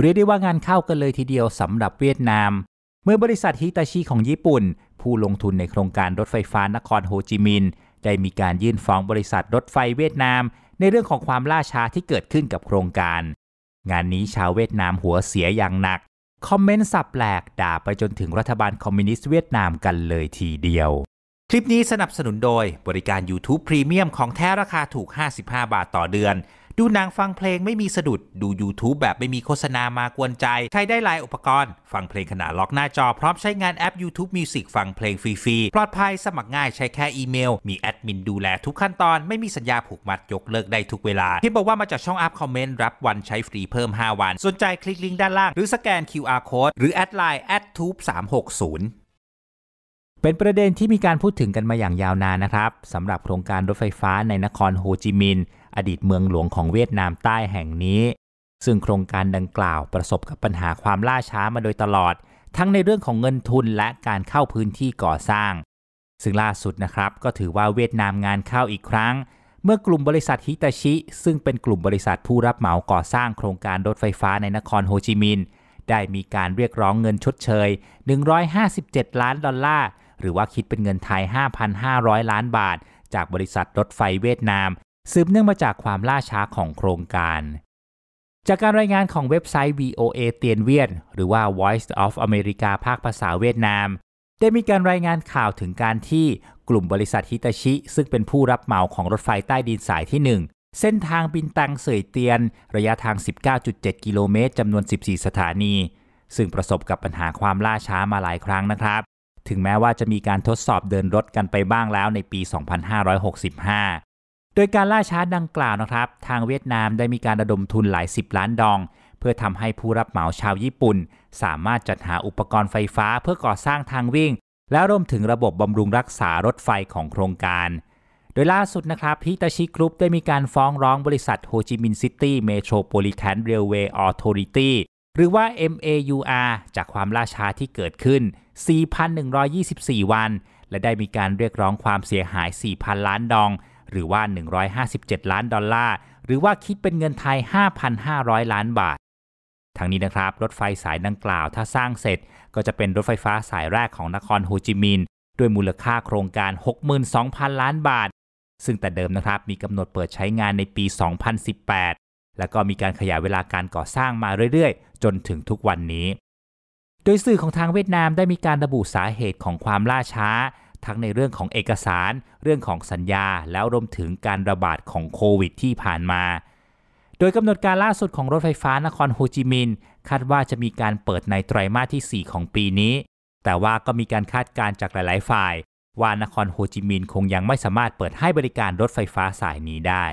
เรียกได้ว่างานเข้ากันเลยทีเดียวสำหรับเวียดนาม เมื่อบริษัทฮิตาชิของญี่ปุ่น ผู้ลงทุนในโครงการรถไฟฟ้านครโฮจิมินห์ได้มีการยื่นฟ้องบริษัทรถไฟเวียดนาม ในเรื่องของความล่าช้าที่เกิดขึ้นกับโครงการ งานนี้ชาวเวียดนามหัวเสียอย่างหนัก คอมเมนต์สับแปลกด่าไปจนถึงรัฐบาลคอมมิวนิสต์เวียดนามกันเลยทีเดียวคลิปนี้สนับสนุนโดยบริการ YouTube รีเมียมของแท้ราคาถูก55 บาทต่อเดือนดูหนังฟังเพลงไม่มีสะดุดดู YouTube แบบไม่มีโฆษณามากวนใจ ใช้ได้หลายอุปกรณ์ฟังเพลงขณะล็อกหน้าจอ พร้อมใช้งานแอป YouTube Music ฟังเพลงฟรีๆปลอดภัยสมัครง่ายใช้แค่อีเมลมีแอดมินดูแลทุกขั้นตอนไม่มีสัญญาผูกมัดยกเลิกได้ทุกเวลา ที่บอกว่ามาจากช่องอัพคอมเมนต์ รับวันใช้ฟรีเพิ่ม5วันสนใจคลิกลิงก์ด้านล่างหรือสแกน QR code หรือแอดไลน์แอดทูบสามหกศูนย์เป็นประเด็นที่มีการพูดถึงกันมาอย่างยาวนานนะครับสำหรับโครงการรถไฟฟ้าในนครโฮจิมินห์อดีตเมืองหลวงของเวียดนามใต้แห่งนี้ ซึ่งโครงการดังกล่าวประสบกับปัญหาความล่าช้ามาโดยตลอด ทั้งในเรื่องของเงินทุนและการเข้าพื้นที่ก่อสร้าง ซึ่งล่าสุดนะครับก็ถือว่าเวียดนามงานเข้าอีกครั้ง เมื่อกลุ่มบริษัทฮิตาชิซึ่งเป็นกลุ่มบริษัทผู้รับเหมาก่อสร้างโครงการรถไฟฟ้าในนครโฮจิมินห์ได้มีการเรียกร้องเงินชดเชย 157 ล้านดอลลาร์ หรือว่าคิดเป็นเงินไทย 5,500 ล้านบาท จากบริษัทรถไฟเวียดนามสืบเนื่องมาจากความล่าช้าของโครงการ จากการรายงานของเว็บไซต์ VOA เตียนเวียนหรือว่า Voice of America ภาคภาษาเวียดนาม ได้มีการรายงานข่าวถึงการที่กลุ่มบริษัทฮิตาชิ ซึ่งเป็นผู้รับเหมาของรถไฟใต้ดินสายที่ 1 เส้นทางบินตังเสยเตียน ระยะทาง 19.7 กิโลเมตร จำนวน 14 สถานี ซึ่งประสบกับปัญหาความล่าช้ามาหลายครั้งนะครับ ถึงแม้ว่าจะมีการทดสอบเดินรถกันไปบ้างแล้วในปี 2565ดยการล่าช้าดังกล่าวนะครับ ทางเวียดนามได้มีการระดมทุนหลายสิบล้านดอง เพื่อทำให้ผู้รับเหมาชาวญี่ปุ่น สามารถจัดหาอุปกรณ์ไฟฟ้าเพื่อก่อสร้างทางวิ่ง และรวมถึงระบบบำรุงรักษารถไฟของโครงการ โดยล่าสุดนะครับฮิตาชิกรุ๊ปได้มีการฟ้องร้องบริษัทโฮจิมินห์ซิตี้ เมโทรโพลิแทนเรลเวย์ออโตริตี้หรือว่า MAUR จากความล่าช้าที่เกิดขึ้น4,124 วัน และได้มีการเรียกร้องความเสียหาย 4,000 ล้านดองหรือว่า 157 ล้านดอลลาร์ หรือว่าคิดเป็นเงินไทย 5,500 ล้านบาททางนี้นะครับ รถไฟสายดังกล่าวถ้าสร้างเสร็จ ก็จะเป็นรถไฟฟ้าสายแรกของนครโฮจิมินห์ด้วยมูลค่าโครงการ 62,000 ล้านบาท ซึ่งแต่เดิมนะครับมีกำหนดเปิดใช้งานในปี 2018 แล้วก็มีการขยายเวลาการก่อสร้างมาเรื่อยๆ จนถึงทุกวันนี้ โดยสื่อของทางเวียดนามได้มีการระบุสาเหตุของความล่าช้าทั้งในเรื่องของเอกสาร เรื่องของสัญญา แล้วรวมถึงการระบาดของโควิด ที่ผ่านมา โดยกำหนดการล่าสุดของรถไฟฟ้านครโฮจิมินห์คาดว่าจะมีการเปิดในไตรมาสที่ 4 ของปีนี้ แต่ว่าก็มีการคาดการจากหลายๆ ฝ่าย ว่านครโฮจิมินห์คงยังไม่สามารถเปิดให้บริการรถไฟฟ้าสายนี้ได้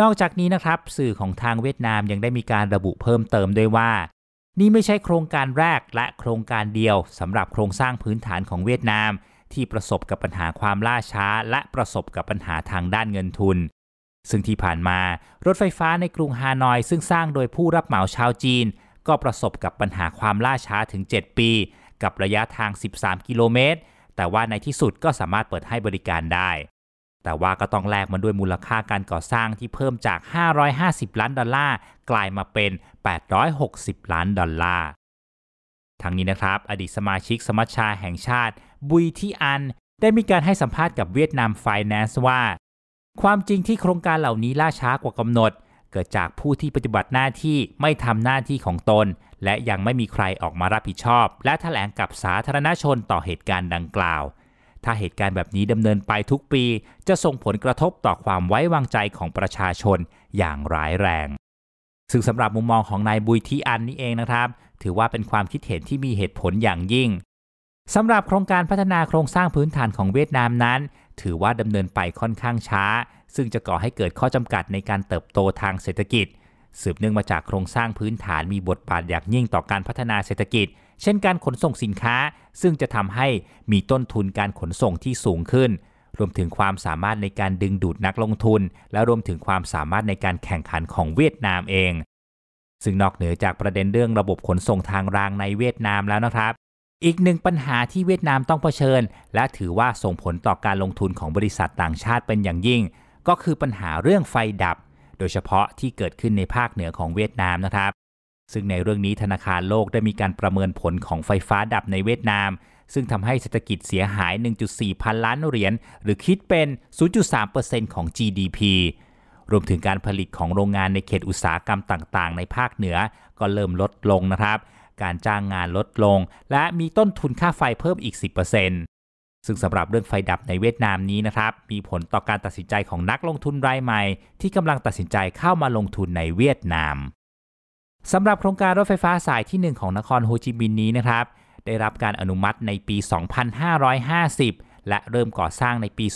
นอกจากนี้นะครับ สื่อของทางเวียดนามยังได้มีการระบุเพิ่มเติมด้วยว่า นี่ไม่ใช่โครงการแรกและโครงการเดียวสำหรับโครงสร้างพื้นฐานของเวียดนามที่ประสบกับปัญหาความล่าช้าและประสบกับปัญหาทางด้านเงินทุน ซึ่งที่ผ่านมารถไฟฟ้าในกรุงฮานอย ซึ่งสร้างโดยผู้รับเหมาชาวจีน ก็ประสบกับปัญหาความล่าช้าถึง 7 ปี กับระยะทาง 13 กิโลเมตร แต่ว่าในที่สุดก็สามารถเปิดให้บริการได้ แต่ว่าก็ต้องแลกมาด้วยมูลค่าการก่อสร้างที่เพิ่มจาก 550 ล้านดอลลาร์กลายมาเป็น 860 ล้านดอลลาร์ทางนี้นะครับอดีตสมาชิก สมัชชาแห่งชาติ บุยที่อัน ได้มีการให้สัมภาษณ์กับเวียดนามไฟแนนซ์ว่า ความจริงที่โครงการเหล่านี้ล่าช้ากว่ากำหนด เกิดจากผู้ที่ปฏิบัติหน้าที่ไม่ทำหน้าที่ของตน และยังไม่มีใครออกมารับผิดชอบ และแถลงกับสาธารณชนต่อเหตุการณ์ดังกล่าว ถ้าเหตุการณ์แบบนี้ดำเนินไปทุกปี จะส่งผลกระทบต่อความไว้วางใจของประชาชนอย่างร้ายแรง ซึ่งสำหรับมุมมองของนายบุยทีอันนี่เองนะครับถือว่าเป็นความคิดเห็นที่มีเหตุผลอย่างยิ่งสำหรับโครงการพัฒนาโครงสร้างพื้นฐานของเวียดนามนั้น ถือว่าดำเนินไปค่อนข้างช้า ซึ่งจะก่อให้เกิดข้อจำกัดในการเติบโตทางเศรษฐกิจ สืบเนื่องมาจากโครงสร้างพื้นฐานมีบทบาทอย่างยิ่งต่อการพัฒนาเศรษฐกิจ เช่นการขนส่งสินค้าซึ่งจะทำให้มีต้นทุนการขนส่งที่สูงขึ้น รวมถึงความสามารถในการดึงดูดนักลงทุน และรวมถึงความสามารถในการแข่งขันของเวียดนามเองซึ่งนอกเหนือจากประเด็นเรื่องระบบขนส่งทางรางในเวียดนามแล้วนะครับ อีกหนึ่งปัญหาที่เวียดนามต้องเผชิญ และถือว่าส่งผลต่อการลงทุนของบริษัทต่างชาติเป็นอย่างยิ่ง ก็คือปัญหาเรื่องไฟดับ โดยเฉพาะที่เกิดขึ้นในภาคเหนือของเวียดนามนะครับ ซึ่งในเรื่องนี้ธนาคารโลกได้มีการประเมินผลของไฟฟ้าดับในเวียดนาม ซึ่งทำให้เศรษฐกิจเสียหาย 1.4 พันล้านเหรียญ หรือคิดเป็น 0.3%ของ GDP รวมถึงการผลิตของโรงงานในเขตอุตสาหกรรมต่างๆ ในภาคเหนือ ก็เริ่มลดลงนะครับ การจ้างงานลดลง และมีต้นทุนค่าไฟเพิ่มอีก 10%ซึ่งสำหรับเรื่องไฟดับในเวียดนามนี้นะครับ มีผลต่อการตัดสินใจของนักลงทุนรายใหม่ ที่กำลังตัดสินใจเข้ามาลงทุนในเวียดนามสำหรับโครงการรถไฟฟ้าสายที่ 1 ของนครโฮจิมินห์นี้นะครับ ได้รับการอนุมัติในปี 2550 และเริ่มก่อสร้างในปี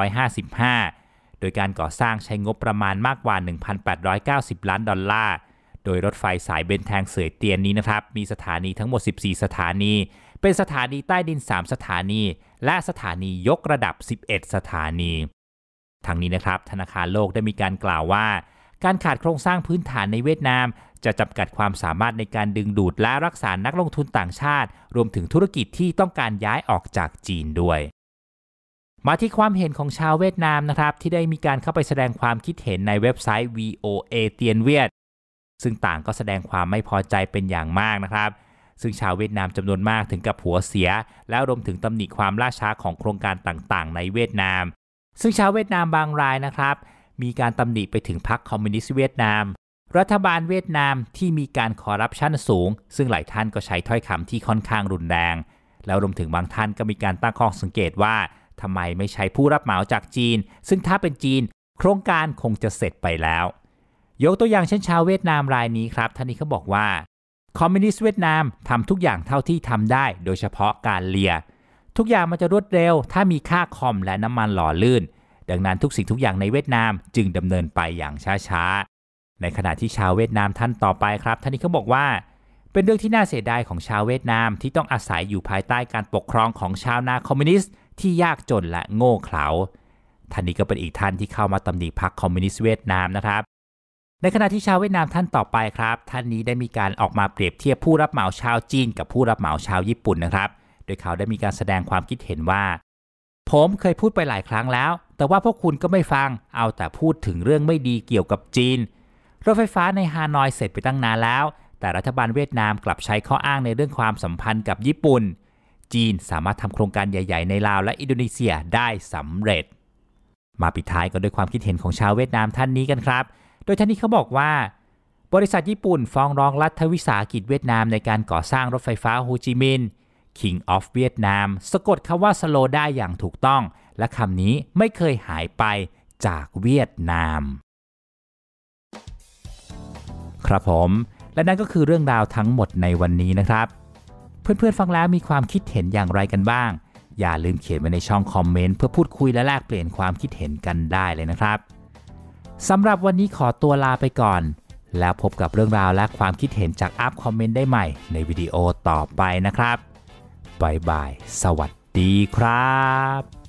2555โดยการก่อสร้างใช้งบประมาณมากกว่า 1,890 ล้านดอลลาร์ โดยรถไฟสายเบนแทงเสยเตียนนี้นะครับ มีสถานีทั้งหมด 14 สถานี เป็นสถานีใต้ดิน 3 สถานี และสถานียกระดับ 11 สถานี ทางนี้นะครับ ธนาคารโลกได้มีการกล่าวว่า การขาดโครงสร้างพื้นฐานในเวียดนาม จะจำกัดความสามารถในการดึงดูดและรักษานักลงทุนต่างชาติ รวมถึงธุรกิจที่ต้องการย้ายออกจากจีนด้วยมาที่ความเห็นของชาวเวียดนามนะครับที่ได้มีการเข้าไปแสดงความคิดเห็นในเว็บไซต์ VOA เตียนเวียด ซึ่งต่างก็แสดงความไม่พอใจเป็นอย่างมากนะครับ ซึ่งชาวเวียดนามจำนวนมากถึงกับหัวเสีย และรวมถึงตำหนิความล่าช้าของโครงการต่างๆ ในเวียดนาม ซึ่งชาวเวียดนามบางรายนะครับ มีการตำหนิไปถึงพรรคคอมมิวนิสต์เวียดนาม รัฐบาลเวียดนามที่มีการคอร์รัปชันสูง ซึ่งหลายท่านก็ใช้ถ้อยคำที่ค่อนข้างรุนแรง แล้วรวมถึงบางท่านก็มีการตั้งข้อสังเกตว่าทำไมไม่ใช้ผู้รับเหมาจากจีน ซึ่งถ้าเป็นจีน โครงการคงจะเสร็จไปแล้ว ยกตัวอย่างเช่นชาวเวียดนามรายนี้ครับ ท่านนี้เขาบอกว่าคอมมิวนิสต์เวียดนามทำทุกอย่างเท่าที่ทำได้ โดยเฉพาะการเลีย ทุกอย่างมันจะรวดเร็ว ถ้ามีค่าคอมและน้ำมันหล่อลื่น ดังนั้นทุกสิ่งทุกอย่างในเวียดนามจึงดำเนินไปอย่างช้าๆ ในขณะที่ชาวเวียดนามท่านต่อไปครับ ท่านนี้เขาบอกว่า เป็นเรื่องที่น่าเสียดายของชาวเวียดนามที่ต้องอาศัยอยู่ภายใต้การปกครองของชาวนาคอมมิวนิสต์ที่ยากจนและโง่เขลา ท่านนี้ก็เป็นอีกท่านที่เข้ามาตำหนิพรรคคอมมิวนิสต์เวียดนามนะครับ ในขณะที่ชาวเวียดนามท่านต่อไปครับ ท่านนี้ได้มีการออกมาเปรียบเทียบผู้รับเหมาชาวจีนกับผู้รับเหมาชาวญี่ปุ่นนะครับ โดยเขาได้มีการแสดงความคิดเห็นว่า ผมเคยพูดไปหลายครั้งแล้ว แต่ว่าพวกคุณก็ไม่ฟัง เอาแต่พูดถึงเรื่องไม่ดีเกี่ยวกับจีน รถไฟฟ้าในฮานอยเสร็จไปตั้งนานแล้ว แต่รัฐบาลเวียดนามกลับใช้ข้ออ้างในเรื่องความสัมพันธ์กับญี่ปุ่นจีนสามารถทำโครงการใหญ่ๆ ในลาวและอินโดนีเซียได้สำเร็จ มาปิดท้ายกันด้วยความคิดเห็นของชาวเวียดนามท่านนี้กันครับ โดยท่านนี้เขาบอกว่า บริษัทญี่ปุ่นฟ้องร้องรัฐวิสาหกิจเวียดนามในการก่อสร้างรถไฟฟ้าโฮจิมินห์ King of Vietnam สะกดคำว่าสโลได้อย่างถูกต้อง และคำนี้ไม่เคยหายไปจากเวียดนาม ครับผม และนั่นก็คือเรื่องราวทั้งหมดในวันนี้นะครับเพื่อนๆ ฟังแล้วมีความคิดเห็นอย่างไรกันบ้าง อย่าลืมเขียนไว้ในช่องคอมเมนต์เพื่อพูดคุยและแลกเปลี่ยนความคิดเห็นกันได้เลยนะครับ สำหรับวันนี้ขอตัวลาไปก่อน แล้วพบกับเรื่องราวและความคิดเห็นจากอัพคอมเมนต์ได้ใหม่ในวิดีโอต่อไปนะครับบายบายสวัสดีครับ